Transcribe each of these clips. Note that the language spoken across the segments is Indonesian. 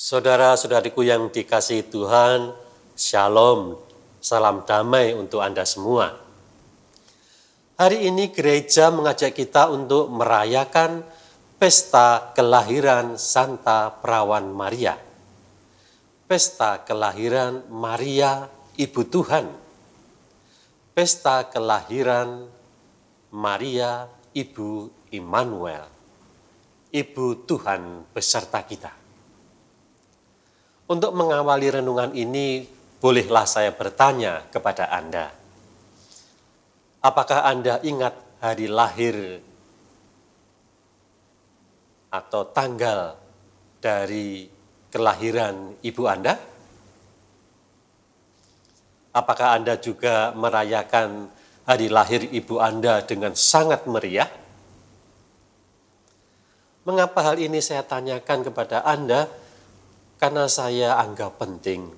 Saudara-saudariku yang dikasih Tuhan, Shalom, salam damai untuk Anda semua. Hari ini gereja mengajak kita untuk merayakan pesta kelahiran Santa Perawan Maria. Pesta kelahiran Maria Ibu Tuhan. Pesta kelahiran Maria Ibu Immanuel. Ibu Tuhan beserta kita. Untuk mengawali renungan ini, bolehlah saya bertanya kepada Anda. Apakah Anda ingat hari lahir atau tanggal dari kelahiran ibu Anda? Apakah Anda juga merayakan hari lahir ibu Anda dengan sangat meriah? Mengapa hal ini saya tanyakan kepada Anda? Karena saya anggap penting.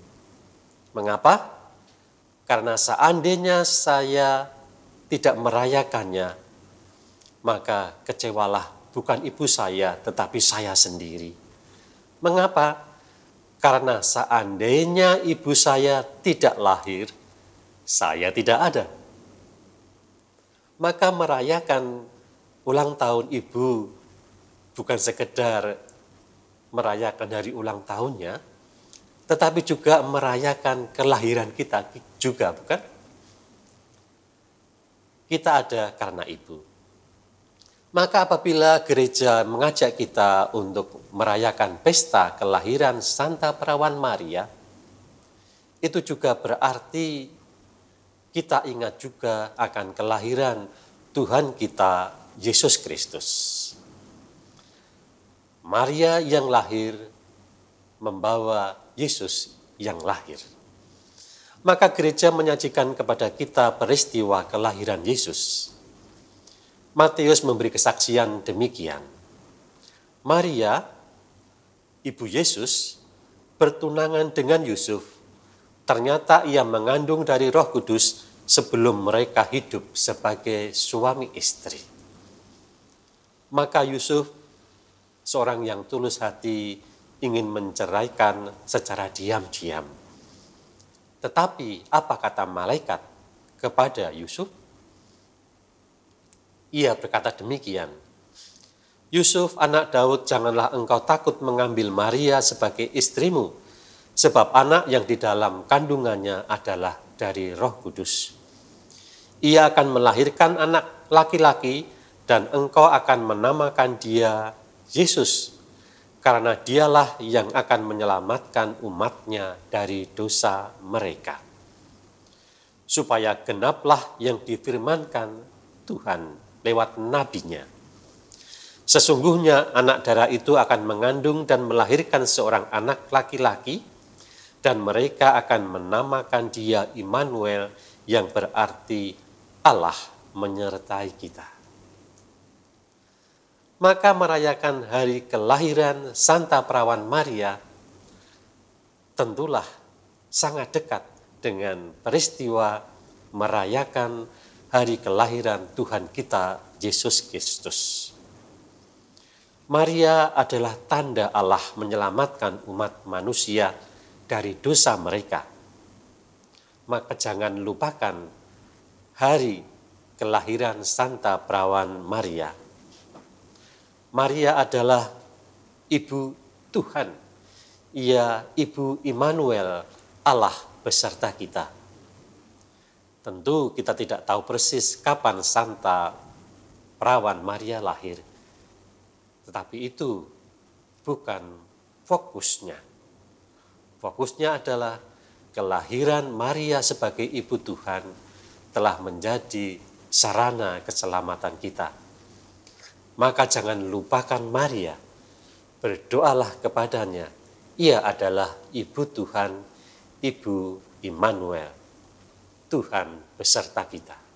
Mengapa? Karena seandainya saya tidak merayakannya, maka kecewalah bukan ibu saya, tetapi saya sendiri. Mengapa? Karena seandainya ibu saya tidak lahir, saya tidak ada. Maka merayakan ulang tahun ibu bukan sekedar merayakan dari ulang tahunnya, tetapi juga merayakan kelahiran kita juga, bukan? Kita ada karena Ibu. Maka apabila gereja mengajak kita untuk merayakan pesta kelahiran Santa Perawan Maria, itu juga berarti kita ingat juga akan kelahiran Tuhan kita Yesus Kristus. Maria yang lahir membawa Yesus yang lahir. Maka gereja menyajikan kepada kita peristiwa kelahiran Yesus. Matius memberi kesaksian demikian. Maria, ibu Yesus, bertunangan dengan Yusuf. Ternyata ia mengandung dari Roh Kudus sebelum mereka hidup sebagai suami istri. Maka Yusuf seorang yang tulus hati ingin menceraikan secara diam-diam. Tetapi apa kata malaikat kepada Yusuf? Ia berkata demikian, Yusuf anak Daud janganlah engkau takut mengambil Maria sebagai istrimu, sebab anak yang di dalam kandungannya adalah dari roh kudus. Ia akan melahirkan anak laki-laki dan engkau akan menamakan dia Yesus karena dialah yang akan menyelamatkan umatnya dari dosa mereka. Supaya genaplah yang difirmankan Tuhan lewat nabinya. Sesungguhnya anak darah itu akan mengandung dan melahirkan seorang anak laki-laki dan mereka akan menamakan dia Immanuel yang berarti Allah menyertai kita maka merayakan hari kelahiran Santa Perawan Maria tentulah sangat dekat dengan peristiwa merayakan hari kelahiran Tuhan kita Yesus Kristus. Maria adalah tanda Allah menyelamatkan umat manusia dari dosa mereka. Maka jangan lupakan hari kelahiran Santa Perawan Maria Maria adalah ibu Tuhan. Ia ibu Immanuel, Allah beserta kita. Tentu kita tidak tahu persis kapan Santa perawan Maria lahir. Tetapi itu bukan fokusnya. Fokusnya adalah kelahiran Maria sebagai ibu Tuhan telah menjadi sarana keselamatan kita maka jangan lupakan Maria. Berdoalah kepadanya. Ia adalah ibu Tuhan, ibu Immanuel. Tuhan beserta kita.